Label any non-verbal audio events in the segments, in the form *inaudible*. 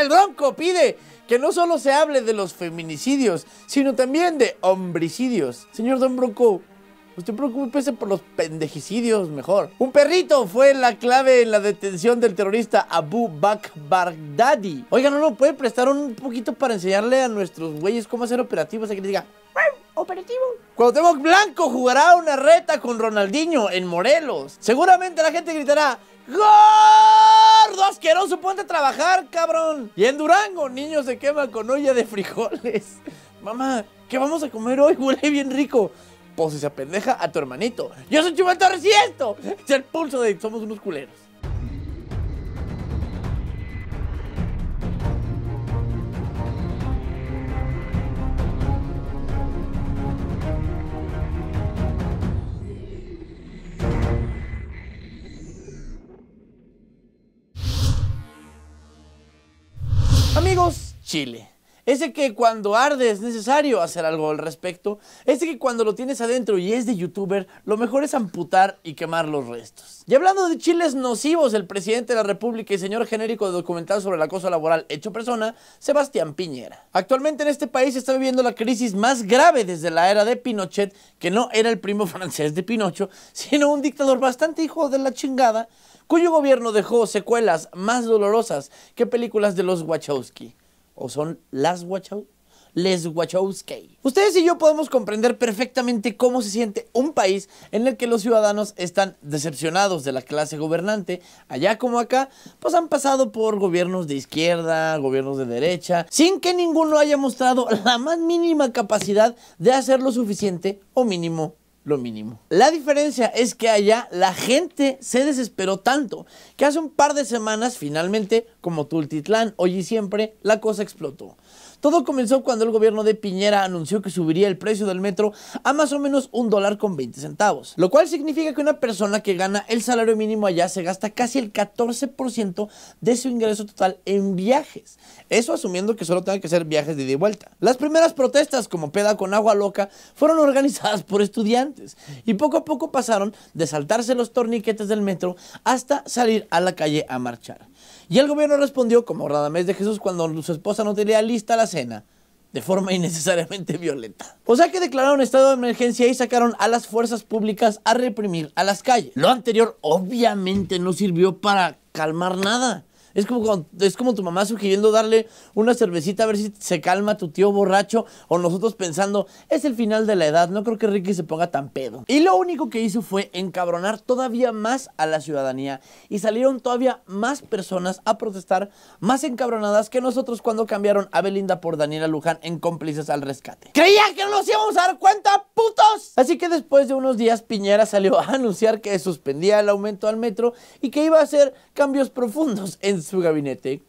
el Bronco pide que no solo se hable de los feminicidios, sino también de hombricidios. Señor Don Bronco, Usted pues preocúpese por los pendejicidios mejor. Un perrito fue la clave en la detención del terrorista Abu Bakr Baghdadi. Oiga, ¿no lo puede prestar un poquito para enseñarle a nuestros güeyes cómo hacer operativos? a que les diga, operativo. Cuauhtémoc Blanco jugará una reta con Ronaldinho en Morelos. Seguramente la gente gritará ¡Gordo asqueroso! ¡Ponte a trabajar, cabrón! Y en Durango, niños se queman con olla de frijoles. *laughs* Mamá, ¿qué vamos a comer hoy? Huele bien rico. Pues esa pendeja a tu hermanito. Yo soy Chumel Torres y esto es el pulso de Somos unos culeros. chile. Ese que cuando arde es necesario hacer algo al respecto. Ese que cuando lo tienes adentro y es de youtuber, lo mejor es amputar y quemar los restos. Y hablando de chiles nocivos, el presidente de la República y señor genérico de documental sobre el acoso laboral hecho persona, Sebastián Piñera. Actualmente en este país se está viviendo la crisis más grave desde la era de Pinochet, que no era el primo *laughs* francés de Pinocho, sino un dictador bastante hijo de la chingada, cuyo gobierno dejó secuelas más dolorosas que películas de los Wachowski o son las Wachowski. Les Ustedes y yo podemos comprender perfectamente cómo se siente un país en el que los ciudadanos están decepcionados de la clase gobernante. Allá como acá, pues han pasado por gobiernos de izquierda, gobiernos de derecha, sin que ninguno haya mostrado la más mínima capacidad de hacer lo suficiente o mínimo lo mínimo. La diferencia es que allá la gente se desesperó tanto que hace un par de semanas finalmente, como Tultitlán, hoy y siempre, la cosa explotó. Todo comenzó cuando el gobierno de Piñera anunció que subiría el precio del metro a más o menos un dólar con 20 centavos, lo cual significa que una persona que gana el salario mínimo allá se gasta casi el 14% de su ingreso total en viajes. Eso asumiendo que solo tenga que ser viajes de ida y vuelta. Las primeras protestas, como peda con agua loca, fueron *laughs* organizadas por estudiantes y poco a poco pasaron de saltarse los torniquetes del metro hasta salir a la calle a marchar. Y el gobierno respondió como Radamés de Jesús cuando su esposa no tenía lista la cena, de forma *laughs* innecesariamente violenta. O sea que declararon estado de emergencia y sacaron a las fuerzas públicas a reprimir a las calles. Lo anterior obviamente no sirvió para calmar nada. Es como, es como tu mamá sugiriendo darle una cervecita a ver si se calma tu tío borracho o nosotros pensando, es el final de la edad, no creo que Ricky se ponga tan pedo. Y lo único que hizo fue encabronar todavía más a la ciudadanía y salieron todavía más personas a protestar, más encabronadas que nosotros cuando cambiaron a Belinda por Daniela Luján en cómplices al rescate. Creía que no nos íbamos a dar cuenta, putos. Así que después de unos días Piñera salió a anunciar que suspendía el aumento al metro y que iba a hacer cambios profundos en su gabinete.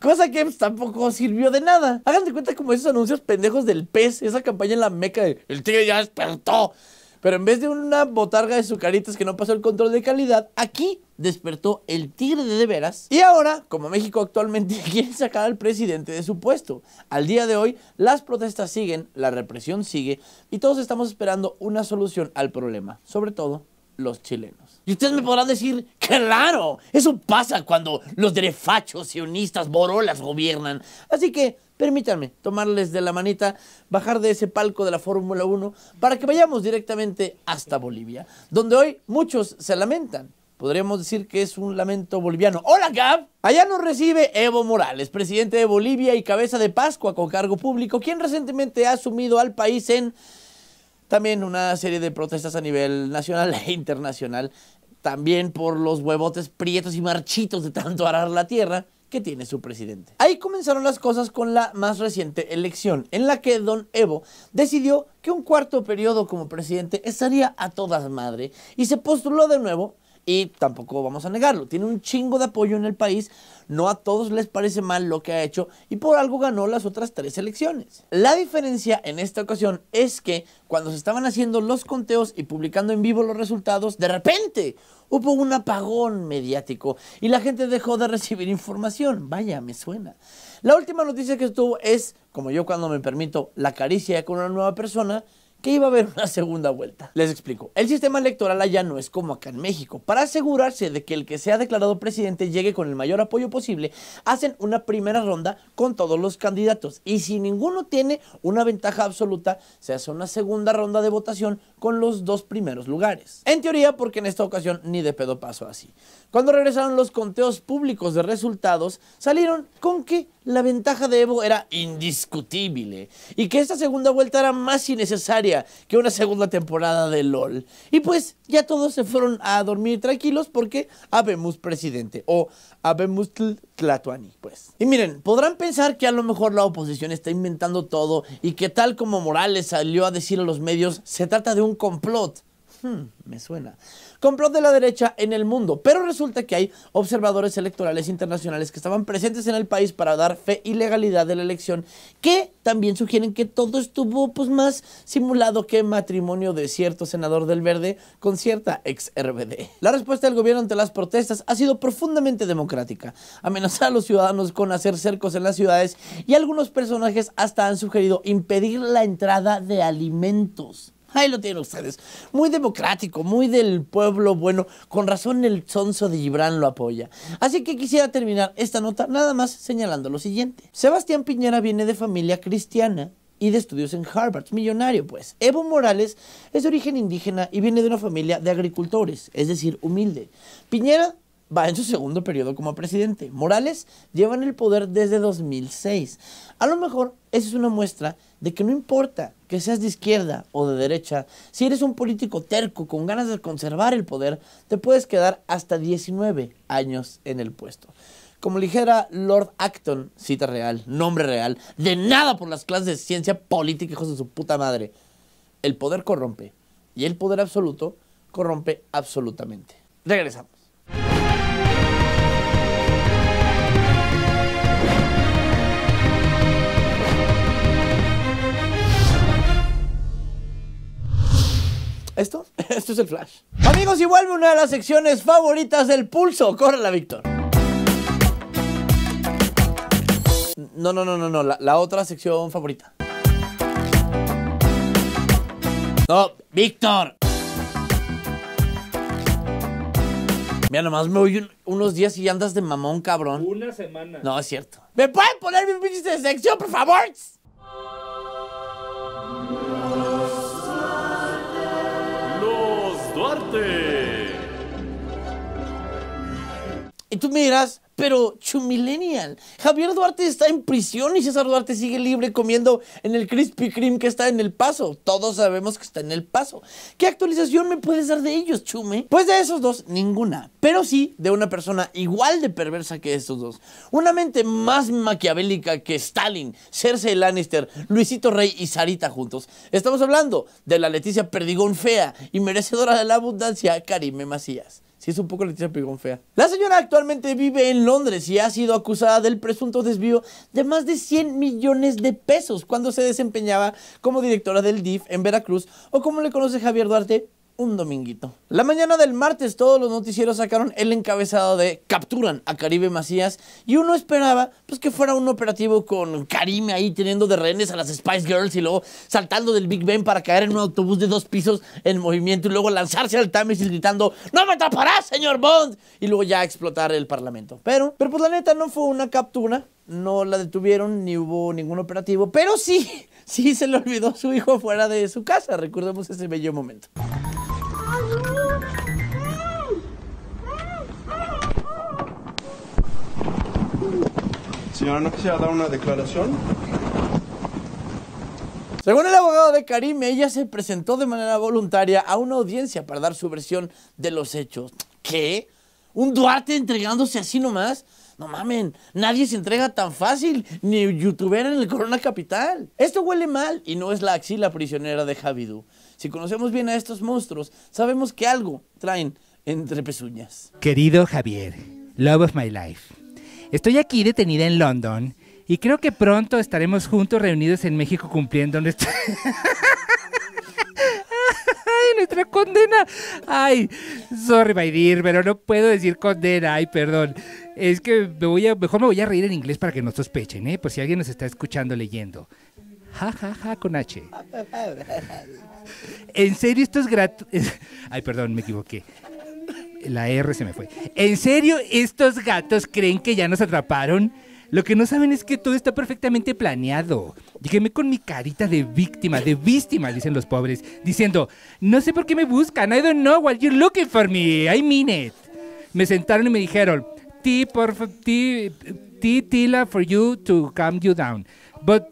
Cosa que pues, tampoco sirvió de nada. Háganse cuenta como esos anuncios pendejos del pez, esa campaña en la meca de El tigre ya despertó. Pero en vez de una botarga de sucaritas que no pasó el control de calidad, aquí despertó el tigre de, de veras. Y ahora, como México actualmente *laughs* quiere sacar al presidente de su puesto, al día de hoy las protestas siguen, la represión sigue y todos estamos esperando una solución al problema, sobre todo los chilenos. Y ustedes me podrán decir, claro, eso pasa cuando los derefachos sionistas borolas gobiernan. Así que permítanme tomarles de la manita, bajar de ese palco de la Fórmula 1 para que vayamos directamente hasta Bolivia, donde hoy muchos se lamentan. Podríamos decir que es un lamento boliviano. ¡Hola, Gab! Allá nos recibe Evo Morales, presidente de Bolivia y cabeza de Pascua con cargo público, quien recientemente ha asumido al país en también una serie de protestas a nivel nacional *laughs* e internacional, también por los huevotes prietos y marchitos de tanto arar la tierra que tiene su presidente. Ahí comenzaron las cosas con la más reciente elección, en la que don Evo decidió que un cuarto periodo como presidente estaría a todas madre y se postuló de nuevo y tampoco vamos a negarlo. Tiene un chingo de apoyo en el país, no a todos les parece mal lo que ha hecho y por algo ganó las otras tres elecciones. La diferencia en esta ocasión es que cuando se estaban haciendo los conteos y publicando en vivo los resultados, de repente hubo un apagón mediático y la gente dejó de recibir información. Vaya, me suena. La última noticia que estuvo es, como yo cuando me permito la caricia con una nueva persona, que iba a haber una segunda vuelta. Les explico, el sistema electoral allá no es como acá en México. Para asegurarse de que el que sea declarado presidente llegue con el mayor apoyo posible, hacen una primera ronda con todos los candidatos y si ninguno tiene una ventaja absoluta, se hace una segunda ronda de votación los dos primeros lugares. En teoría, porque en esta ocasión ni de pedo pasó así. Cuando regresaron los conteos públicos de resultados, salieron con que la ventaja de Evo era indiscutible y que esta segunda vuelta era más innecesaria que una segunda temporada de LOL. Y pues ya todos se fueron a dormir tranquilos porque habemos presidente o habemos Tlatuani, pues. Y miren, podrán pensar que a lo mejor la oposición está inventando todo y que tal como Morales salió a decir a los medios, se trata de un complot. Hmm, me suena. Complot de la derecha en el mundo. Pero resulta que hay observadores electorales internacionales que estaban presentes en el país para dar fe y legalidad de la elección, que también sugieren que todo estuvo pues más simulado que matrimonio de cierto senador del verde con cierta ex RBD. La respuesta del gobierno ante las protestas ha sido profundamente democrática. Amenazar a los ciudadanos con hacer cercos en las ciudades y algunos personajes hasta han sugerido impedir la entrada de alimentos. Ahí lo tienen ustedes. Muy democrático, muy del pueblo bueno. Con razón el sonso de Gibran lo apoya. Así que quisiera terminar esta nota nada más señalando lo siguiente. Sebastián Piñera viene de familia cristiana y de estudios en Harvard, millonario pues. Evo Morales es de origen indígena y viene de una familia de agricultores, es decir, humilde. Piñera va en su segundo periodo como presidente. Morales lleva en el poder desde 2006. A lo mejor esa es una muestra de que no importa que seas de izquierda o de derecha, si eres un político terco con ganas de conservar el poder, te puedes quedar hasta 19 años en el puesto. Como dijera Lord Acton, cita real, nombre real, de nada por las clases de ciencia política, hijos de su puta madre. El poder corrompe y el poder absoluto corrompe absolutamente. Regresamos. ¿Esto? *laughs* Esto es el flash. Amigos, y vuelve una de las secciones favoritas del pulso. Córrela, Víctor. No, no, no, no, no. La, otra sección favorita. No, Víctor. Mira, nomás me voy unos días y andas de mamón, cabrón. Una semana. No, es cierto. ¿Me pueden poner mi pinche sección, por favor? Duarte. Y tú miras pero, chumilenial, Javier Duarte está en prisión y César Duarte sigue libre comiendo en el Krispy Kreme que está en El Paso. Todos sabemos que está en El Paso. ¿Qué actualización me puedes dar de ellos, Chume? Pues de esos dos, ninguna. Pero sí de una persona igual de perversa que estos dos. Una mente más maquiavélica que Stalin, Cersei Lannister, Luisito Rey y Sarita juntos. Estamos hablando de la Leticia Perdigón fea y merecedora de la abundancia, Karime Macías. Sí, es un poco Leticia Pigón fea. La señora actualmente vive en Londres y ha sido acusada del presunto desvío de más de 100 millones de pesos cuando se desempeñaba como directora del DIF en Veracruz o como le conoce Javier Duarte, un dominguito. La mañana del martes todos los noticieros sacaron el encabezado de capturan a Caribe Macías y uno esperaba pues que fuera un operativo con Karime ahí teniendo de rehenes a las Spice Girls y luego saltando del Big Ben para caer en un autobús de dos pisos en movimiento y luego lanzarse al Támesis gritando ¡No me taparás, señor Bond! y luego ya explotar el parlamento. Pero, pero pues la neta no fue una captura, no la detuvieron ni hubo ningún operativo, pero sí, *laughs* sí se le olvidó su hijo fuera de su casa, recordemos ese bello momento. Señora, ¿no quisiera dar una declaración? Según el abogado de Karim, ella se presentó de manera voluntaria a una audiencia para dar su versión de los hechos. ¿Qué? ¿Un Duarte entregándose así nomás? No mamen, nadie se entrega tan fácil, ni youtuber en el Corona Capital. Esto huele mal y no es la axila prisionera de Javidú. Si conocemos bien a estos monstruos, sabemos que algo traen entre pezuñas. Querido Javier, Love of My Life, estoy aquí detenida en London y creo que pronto estaremos juntos reunidos en México cumpliendo nuestra... *laughs* nuestra condena. Ay, sorry, my pero no puedo decir condena. Ay, perdón. Es que me voy mejor me voy a reír en inglés para que no sospechen, ¿eh? Por si alguien nos está escuchando leyendo. Ja, ja, ja, con H. ¿En serio estos es *laughs* Ay, perdón, me equivoqué. La R se me fue. ¿En serio estos gatos creen que ya nos atraparon? Lo que no saben es que todo está perfectamente planeado. Lleguéme con mi carita de víctima, de víctima, dicen los pobres, diciendo, no sé por qué me buscan, I don't know what you're looking for me, I mean it. Me sentaron y me dijeron, T, por, ti T, Tila for you to calm you down. But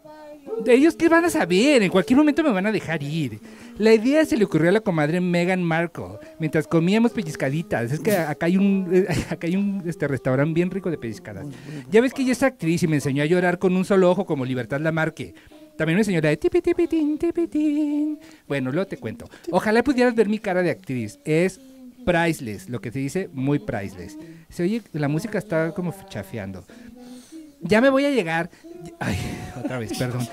ellos qué van a saber, en cualquier momento me van a dejar ir. La idea se le ocurrió a la comadre Megan Markle mientras comíamos pellizcaditas. Es que acá hay un, *laughs* acá hay un este, restaurante bien rico de pellizcadas. Ya ves que ella es actriz y me enseñó a llorar con un solo ojo como Libertad Lamarque. También me enseñó la de tipi tipi Bueno, luego te cuento. Ojalá pudieras ver mi cara de actriz. Es priceless, lo que se dice muy priceless. Se oye, la música está como chafeando ya me voy a llegar. Ay, otra vez, perdón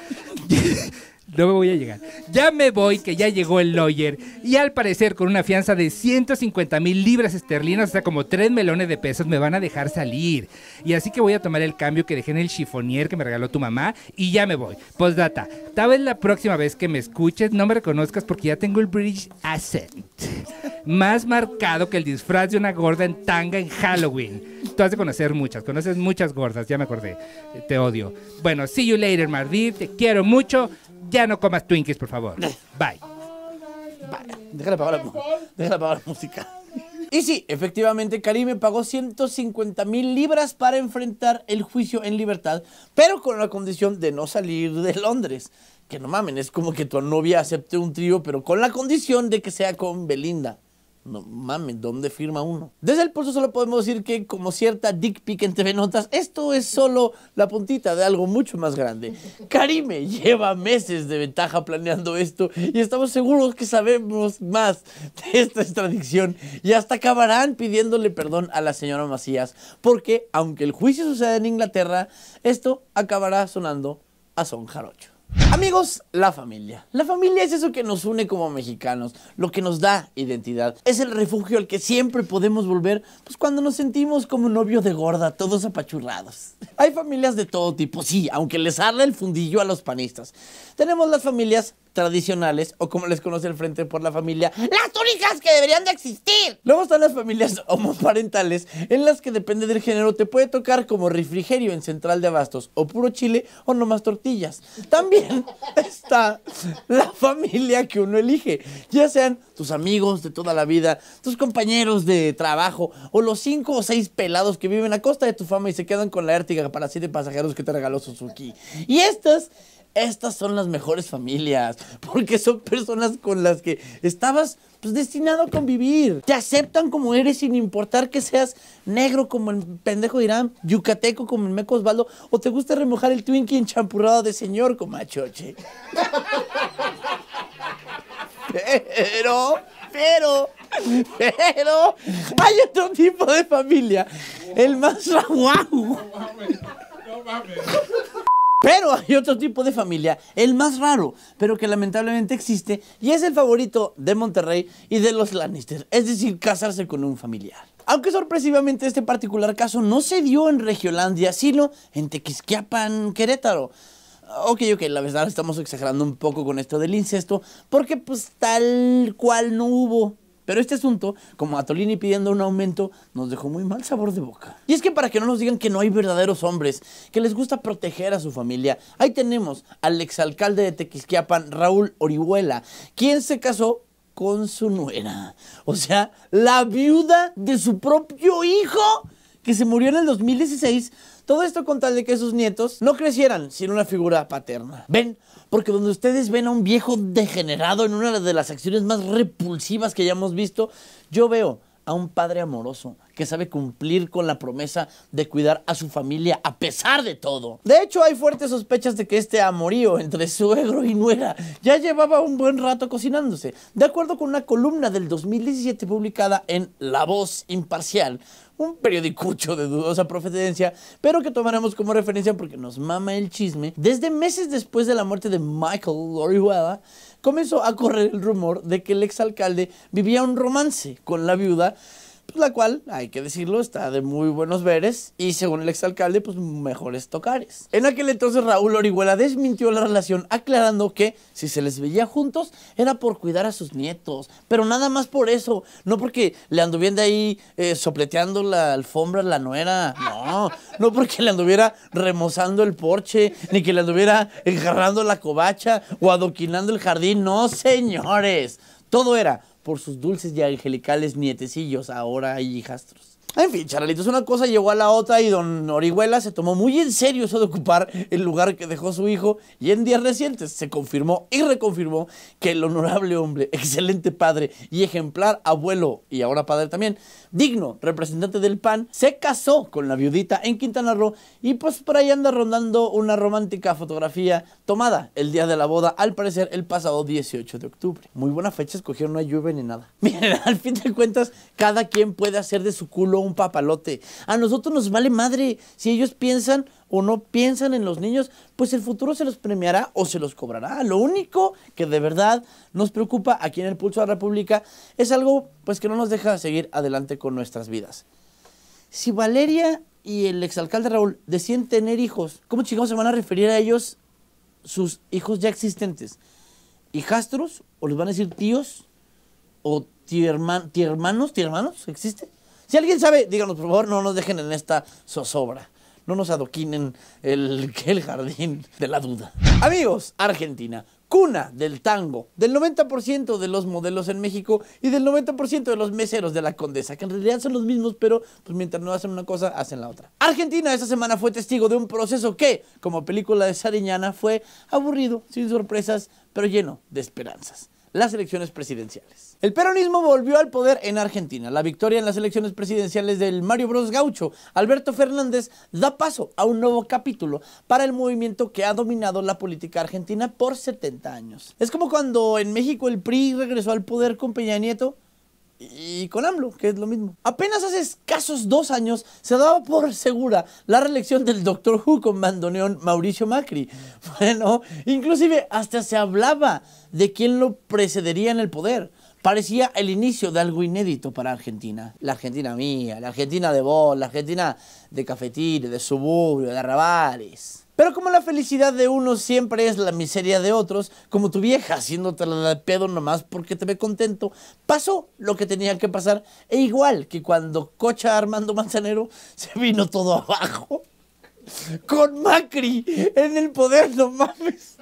no me voy a llegar. Ya me voy, que ya llegó el lawyer. Y al parecer, con una fianza de 150 mil libras esterlinas, o sea, como tres melones de pesos, me van a dejar salir. Y así que voy a tomar el cambio que dejé en el chiffonier que me regaló tu mamá y ya me voy. Postdata, tal vez la próxima vez que me escuches no me reconozcas porque ya tengo el British accent. Más marcado que el disfraz de una gorda en tanga en Halloween. Tú has de conocer muchas, conoces muchas gordas, ya me acordé. Te odio. Bueno, see you later, Mardir, te quiero mucho. Ya no comas Twinkies, por favor. Bye. Bye. Déjala pagar la, la música. Y sí, efectivamente, me pagó 150 mil libras para enfrentar el juicio en libertad, pero con la condición de no salir de Londres. Que no mamen, es como que tu novia acepte un trío, pero con la condición de que sea con Belinda. No mames, ¿dónde firma uno? Desde el pulso solo podemos decir que, como cierta dick pic en TV Notas, esto es solo la puntita de algo mucho más grande. Karime lleva meses de ventaja planeando esto y estamos seguros que sabemos más de esta extradición y hasta acabarán pidiéndole perdón a la señora Macías, porque aunque el juicio suceda en Inglaterra, esto acabará sonando a son jarocho. Amigos, la familia. La familia es eso que nos une como mexicanos, lo que nos da identidad. Es el refugio al que siempre podemos volver, pues cuando nos sentimos como novio de gorda, todos apachurrados. Hay familias de todo tipo, sí, aunque les arde el fundillo a los panistas. Tenemos las familias tradicionales o como les conoce el Frente por la Familia, las únicas que deberían de existir. Luego están las familias *laughs* homoparentales en las que depende del género te puede tocar como refrigerio en central de abastos o puro chile o nomás tortillas. También *laughs* está la familia que uno elige, ya sean tus amigos de toda la vida, tus compañeros de trabajo o los cinco o seis pelados que viven a costa de tu fama y se quedan con la értiga para siete pasajeros que te regaló Suzuki. Y estas estas son las mejores familias, porque son personas con las que estabas pues, destinado a convivir. Te aceptan como eres sin importar que seas negro como el pendejo de Irán, yucateco como el meco Osvaldo, o te gusta remojar el Twinkie en champurrado de señor como Achoche. Pero, pero, pero, hay otro tipo de familia, el más raguau. No mames, no mames. Pero hay otro tipo de familia, el más raro, pero que lamentablemente existe y es el favorito de Monterrey y de los Lannister, es decir, casarse con un familiar. Aunque sorpresivamente este particular caso no se dio en Regiolandia, sino en Tequisquiapan, Querétaro. Ok, ok, la verdad estamos exagerando un poco con esto del incesto, porque pues tal cual no hubo pero este asunto, como a Tolini pidiendo un aumento, nos dejó muy mal sabor de boca. Y es que para que no nos digan que no hay verdaderos hombres, que les gusta proteger a su familia, ahí tenemos al exalcalde de Tequisquiapan, Raúl Orihuela, quien se casó con su nuera. O sea, la viuda de su propio hijo, que se murió en el 2016 todo esto con tal de que sus nietos no crecieran sin una figura paterna. ¿Ven? Porque donde ustedes ven a un viejo degenerado en una de las acciones más repulsivas que ya hemos visto, yo veo a un padre amoroso que sabe cumplir con la promesa de cuidar a su familia a pesar de todo. De hecho, hay fuertes sospechas de que este amorío entre suegro y nuera ya llevaba un buen rato cocinándose. De acuerdo con una columna del 2017 publicada en La Voz Imparcial, un periodicucho de dudosa procedencia, pero que tomaremos como referencia porque nos mama el chisme, desde meses después de la muerte de Michael Orihuela, comenzó a correr el rumor de que el exalcalde vivía un romance con la viuda pues, la cual, hay que decirlo, está de muy buenos veres y según el exalcalde, pues mejores tocares. En aquel entonces Raúl Orihuela desmintió la relación aclarando que si se les veía juntos era por cuidar a sus nietos, pero nada más por eso, no porque le anduviera ahí eh, sopleteando la alfombra la nuera, no, no porque le anduviera remozando el porche, ni que le anduviera enjarrando la cobacha o adoquinando el jardín, no señores, todo era por sus dulces y angelicales nietecillos, ahora hay hijastros. En fin, charalitos, una cosa llegó a la otra y don Orihuela se tomó muy en serio eso de ocupar el lugar que dejó su hijo y en días recientes se confirmó y reconfirmó que el honorable hombre, *laughs* excelente padre y ejemplar abuelo y ahora padre también, digno representante del PAN, se casó con la viudita en Quintana Roo y pues por ahí anda rondando una romántica fotografía tomada el día de la boda, al parecer el pasado 18 de octubre. Muy buena fecha, escogieron, no hay lluvia ni nada. *laughs* Miren, al fin de cuentas, cada quien puede hacer de su culo un papalote. A nosotros nos vale madre. Si ellos piensan o no piensan en los niños, pues el futuro se los premiará o se los cobrará. Lo único que de verdad nos preocupa aquí en el Pulso de la República es algo pues que no nos deja seguir adelante con nuestras vidas. Si Valeria y el exalcalde Raúl deciden tener hijos, ¿cómo chicos se van a referir a ellos sus hijos ya existentes? ¿Hijastros? ¿O les van a decir tíos? ¿O hermanos? tiermanos? hermanos ¿Existe? Si alguien sabe, díganos, por favor, no nos dejen en esta zozobra. No nos adoquinen el, *laughs* jardín de la duda. Amigos, Argentina, cuna del tango, del 90% de los modelos en México y del 90% de los meseros de la condesa, que en realidad son los mismos, pero pues mientras no hacen una cosa, hacen la otra. Argentina esta semana fue testigo de un proceso que, como película de Sariñana, fue aburrido, sin sorpresas, pero lleno de esperanzas las elecciones presidenciales. El peronismo volvió al poder en Argentina. La victoria en las elecciones presidenciales del Mario Bros Gaucho, Alberto Fernández, da paso a un nuevo capítulo para el movimiento que ha dominado la política argentina por 70 años. Es como cuando en México el PRI regresó al poder con Peña Nieto y con AMLO, que es lo mismo. Apenas hace escasos dos años se daba por segura la reelección del Doctor Who con Mauricio Macri. *laughs* Bueno, inclusive hasta se hablaba de quién lo precedería en el poder. Parecía el inicio de algo inédito para Argentina. La Argentina mía, la Argentina de vos, la Argentina de cafetines, de Suburbio de Arrabales pero como la felicidad de unos siempre es la miseria de otros, como tu vieja la de pedo nomás porque te ve contento, pasó lo que tenía que pasar. E igual que cuando cocha Armando Manzanero *laughs* se vino todo abajo. Con Macri en el poder, no mames.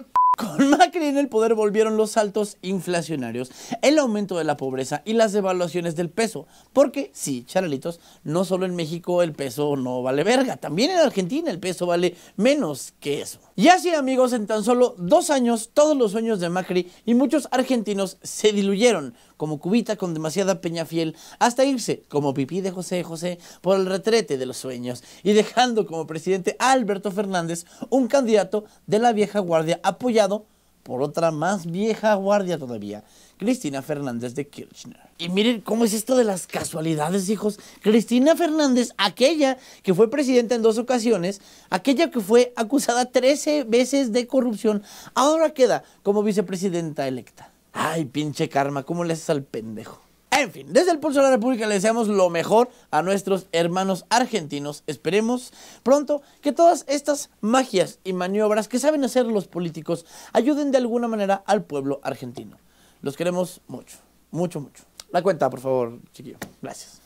Con *laughs* Macri en el poder volvieron los saltos inflacionarios, el aumento de la pobreza y las devaluaciones del peso. Porque, sí, charalitos, no solo en México el peso no vale verga, también en Argentina el peso vale menos que eso. Y así amigos, en tan solo dos años, todos los sueños de Macri y muchos argentinos se diluyeron, como cubita con demasiada peña fiel, hasta irse, como pipí de José José, por el retrete de los sueños, y dejando como presidente a Alberto Fernández, un candidato de la vieja guardia apoyado por otra más vieja guardia todavía, Cristina Fernández de Kirchner. Y miren cómo es esto de las casualidades, hijos. Cristina Fernández, aquella que fue presidenta en dos ocasiones, aquella que fue acusada 13 veces de corrupción, ahora queda como vicepresidenta electa. Ay, pinche karma, ¿cómo le haces al pendejo? En fin, desde el Pulso de la República le deseamos lo mejor a nuestros hermanos argentinos. Esperemos pronto que todas estas magias y maniobras que saben hacer los políticos ayuden de alguna manera al pueblo argentino. Los queremos mucho, mucho, mucho. La cuenta, por favor, chiquillo. Gracias.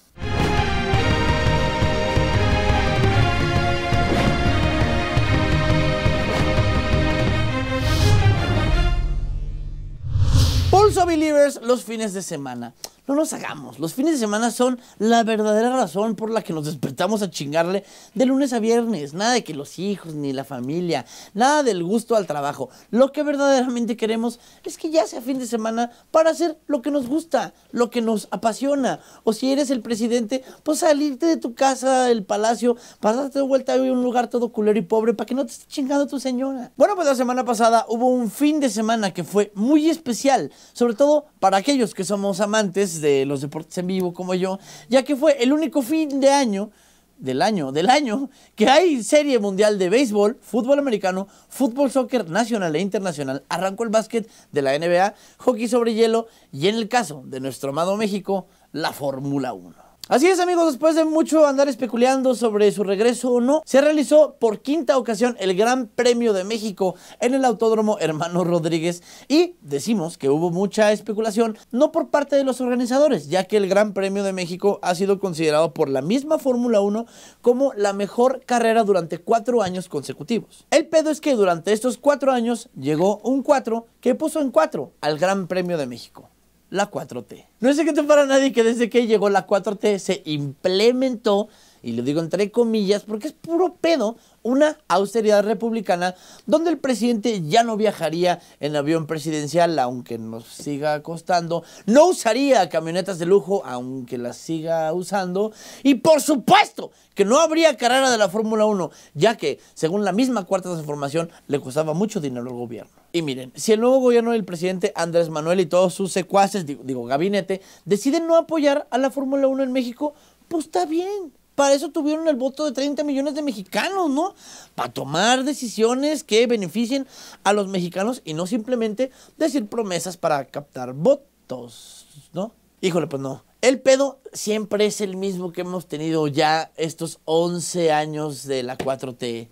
Pulso Believers los fines de semana. No nos hagamos. Los fines de semana son la verdadera razón por la que nos despertamos a chingarle de lunes a viernes. Nada de que los hijos ni la familia, nada del gusto al trabajo. Lo que verdaderamente queremos es que ya sea fin de semana para hacer lo que nos gusta, lo que nos apasiona. O si eres el presidente, pues salirte de tu casa, del palacio, pasarte de vuelta a un lugar todo culero y pobre para que no te esté chingando tu señora. Bueno, pues la semana pasada hubo un fin de semana que fue muy especial, sobre todo para aquellos que somos amantes de los deportes en vivo como yo, ya que fue el único fin de año, del año, del año, que hay serie mundial de béisbol, fútbol americano, fútbol soccer nacional e internacional, arrancó el básquet de la NBA, hockey sobre hielo y en el caso de nuestro amado México, la Fórmula 1. Así es amigos, después de mucho andar especulando sobre su regreso o no, se realizó por quinta ocasión el Gran Premio de México en el Autódromo Hermano Rodríguez y decimos que hubo mucha especulación, no por parte de los organizadores, ya que el Gran Premio de México ha sido considerado por la misma Fórmula 1 como la mejor carrera durante cuatro años consecutivos. El pedo es que durante estos cuatro años llegó un 4 que puso en cuatro al Gran Premio de México la 4T. No es secreto para nadie que desde que llegó la 4T se implementó y lo digo entre comillas porque es puro pedo, una austeridad republicana donde el presidente ya no viajaría en avión presidencial aunque nos siga costando, no usaría camionetas de lujo aunque las siga usando y por supuesto que no habría carrera de la Fórmula 1 ya que según la misma cuarta transformación le costaba mucho dinero al gobierno. Y miren, si el nuevo gobierno del presidente Andrés Manuel y todos sus secuaces, digo, digo gabinete, deciden no apoyar a la Fórmula 1 en México, pues está bien para eso tuvieron el voto de 30 millones de mexicanos, ¿no? Para tomar decisiones que beneficien a los mexicanos y no simplemente decir promesas para captar votos, ¿no? Híjole, pues no. El pedo siempre es el mismo que hemos tenido ya estos 11 años de la 4T.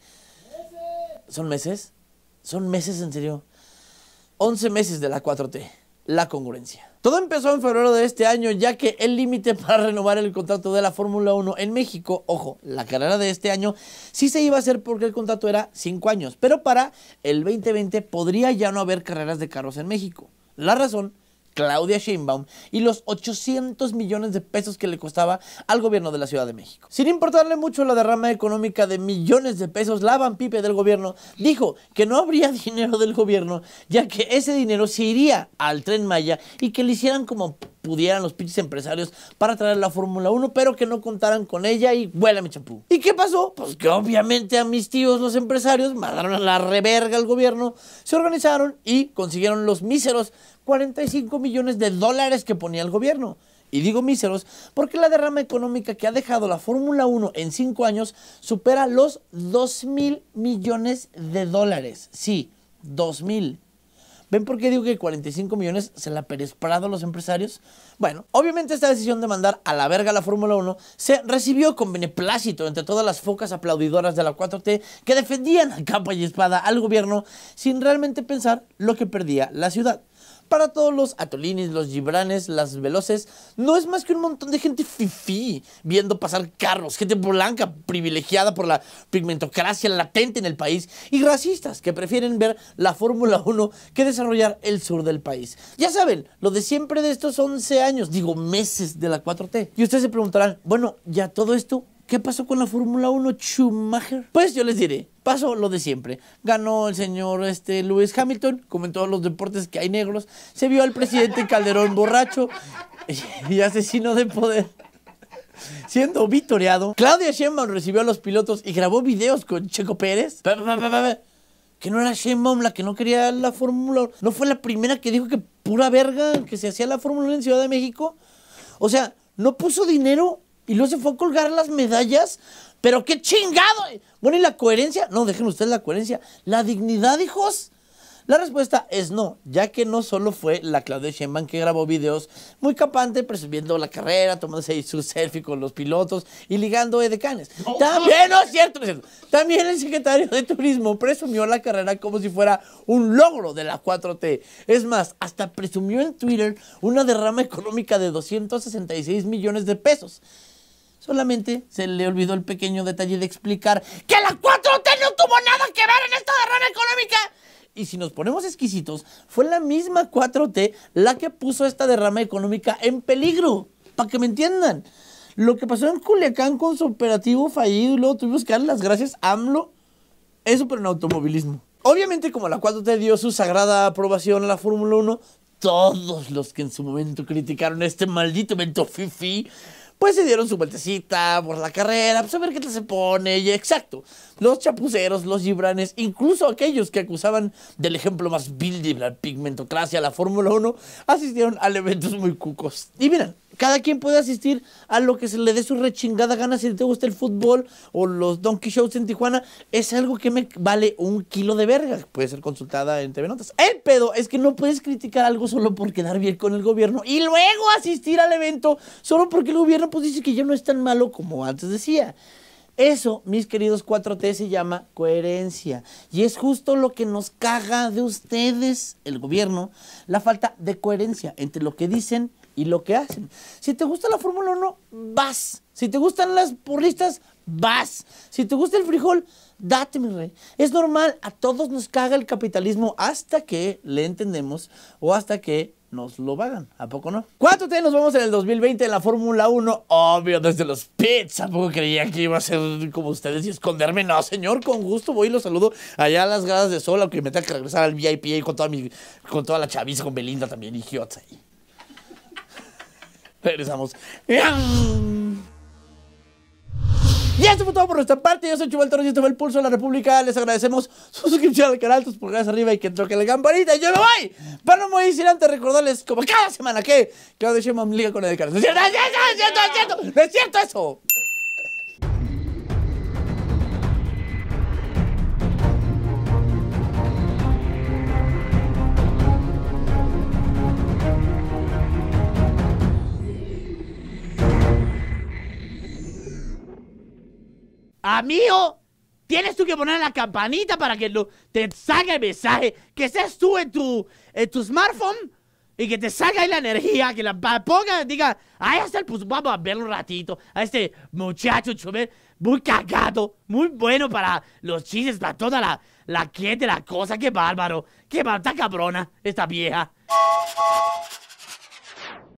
¿Son meses? Son meses en serio. 11 meses de la 4T. La congruencia. Todo empezó en febrero de este año, ya que el límite *laughs* para renovar el contrato de la Fórmula 1 en México, ojo, la carrera de este año, sí se iba a hacer porque el contrato era 5 años, pero para el 2020 podría ya no haber carreras de carros en México. La razón Claudia Sheinbaum y los 800 millones de pesos que le costaba al gobierno de la Ciudad de México. Sin importarle mucho la derrama económica de millones de pesos, la Pipe del gobierno dijo que no habría *laughs* dinero del gobierno, ya que ese dinero se iría al tren Maya y que le hicieran como pudieran los pinches empresarios para traer la Fórmula 1, pero que no contaran con ella y vuela mi champú. ¿Y qué pasó? Pues que obviamente a mis tíos los empresarios mandaron a la reverga al gobierno, se organizaron y consiguieron los míseros 45 millones de dólares que ponía el gobierno. Y digo míseros porque la derrama económica que ha dejado la Fórmula 1 en 5 años supera los 2 mil millones de dólares. Sí, 2 mil ¿Ven por qué digo que 45 millones se la peresprado a los empresarios? Bueno, obviamente esta decisión de mandar a la verga la Fórmula 1 se recibió con beneplácito entre todas las focas aplaudidoras de la 4T que defendían a capa y espada al gobierno sin realmente pensar lo que perdía la ciudad para todos los atolines, los gibranes, las veloces, no es más que un montón de gente fifí viendo pasar carros, gente blanca privilegiada por la pigmentocracia latente en el país y racistas que prefieren ver la Fórmula 1 que desarrollar el sur del país. Ya saben, lo de siempre de estos 11 años, digo meses de la 4T. Y ustedes se preguntarán, bueno, ya todo esto, ¿Qué pasó con la Fórmula 1 Schumacher? Pues yo les diré, pasó lo de siempre. Ganó el señor este, Lewis Hamilton, como en todos los deportes que hay negros. Se vio al presidente Calderón borracho y asesino de poder siendo vitoreado. Claudia Sheinbaum recibió a los pilotos y grabó videos con Checo Pérez. Que no era Sheinbaum la que no quería la Fórmula No fue la primera que dijo que pura verga que se hacía la Fórmula en Ciudad de México. O sea, no puso dinero y luego se fue a colgar las medallas. Pero qué chingado. Bueno, ¿y la coherencia? No, dejen ustedes la coherencia. ¿La dignidad, hijos? La respuesta es no, ya que no solo fue la Claudia Sheinbaum que grabó videos muy capante presumiendo la carrera, tomándose su selfie con los pilotos y ligando edecanes. También, no cierto, También el secretario de Turismo presumió la carrera como si fuera un logro de la 4T. Es más, hasta presumió en Twitter una derrama económica de 266 millones de pesos. Solamente se le olvidó el pequeño detalle de explicar que la 4T no tuvo nada que ver en esta derrama económica. Y si nos ponemos exquisitos, fue la misma 4T la que puso esta derrama económica en peligro. Para que me entiendan. Lo que pasó en Culiacán con su operativo fallido y luego tuvimos que dar las gracias a AMLO, eso pero en automovilismo. Obviamente, como la 4T dio su sagrada aprobación a la Fórmula 1, todos los que en su momento criticaron este maldito evento fifi pues se dieron su vueltecita por la carrera, pues a ver qué tal se pone, y exacto. Los chapuceros, los gibranes, incluso aquellos que acusaban del ejemplo más vil de la pigmentocracia, la Fórmula 1, asistieron a eventos muy cucos. Y miren, cada quien puede asistir a lo que se le dé su rechingada gana si te gusta el fútbol o los donkey shows en Tijuana. Es algo que me vale un kilo de verga. Puede ser consultada en TV Notas. El pedo es que no puedes criticar algo solo por quedar bien con el gobierno y luego asistir al evento solo porque el gobierno pues, dice que ya no es tan malo como antes decía. Eso, mis queridos 4T, se llama coherencia. Y es justo lo que nos caga de ustedes, el gobierno, la falta de coherencia entre lo que dicen y lo que hacen. Si te gusta la Fórmula 1, vas. Si te gustan las purristas, vas. Si te gusta el frijol, date, mi rey. Es normal, a todos nos caga el capitalismo hasta que le entendemos o hasta que nos lo pagan. ¿A poco no? ¿Cuánto te nos vamos en el 2020 en la Fórmula 1. Obvio, desde los pits. ¿A poco creía que iba a ser como ustedes y esconderme? No, señor, con gusto voy y los saludo allá a las gradas de sol, aunque me tenga que regresar al VIP con toda, mi, con toda la chaviza, con Belinda también y Regresamos. Y esto fue todo por nuestra parte. Yo soy Chubal y esto fue el Pulso de la República. Les agradecemos su suscripción al canal, tus pulgares arriba y que toque la campanita. ¡Yo me voy! para no morir sin antes recordarles, como cada semana, que Claudio Shemam liga con el de Carlos. es cierto, es cierto, es cierto! es cierto eso! Amigo, tienes tú que poner la campanita para que lo, te salga el mensaje, que seas tú en tu, en tu smartphone y que te salga ahí la energía, que la ponga, diga, ahí está el pues vamos a verlo un ratito, a este muchacho chumel, muy cagado, muy bueno para los chistes, para toda la, la de la cosa, qué bárbaro, qué bárbaro, cabrona esta vieja.